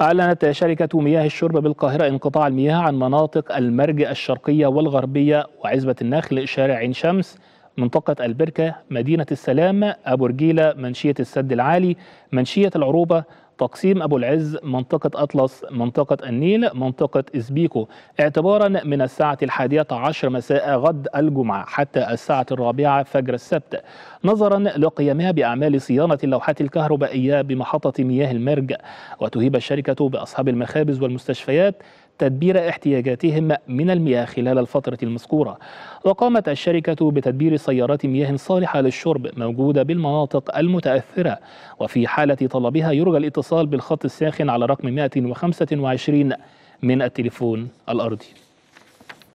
أعلنت شركة مياه الشرب بالقاهرة انقطاع المياه عن مناطق المرج الشرقية والغربية وعزبة النخل شارع عين شمس منطقة البركة مدينة السلام أبو رجيلة منشية السد العالي منشية العروبة تقسيم أبو العز منطقة أطلس منطقة النيل منطقة إسبيكو اعتبارا من الساعة الحادية عشر مساء غد الجمعة حتى الساعة الرابعة فجر السبت نظرا لقيامها بأعمال صيانة اللوحات الكهربائية بمحطة مياه المرج وتهيب الشركة بأصحاب المخابز والمستشفيات تدبير احتياجاتهم من المياه خلال الفترة المذكورة وقامت الشركة بتدبير سيارات مياه صالحة للشرب موجودة بالمناطق المتأثرة وفي حالة طلبها يرجى الاتصال بالخط الساخن على رقم 125 من التليفون الأرضي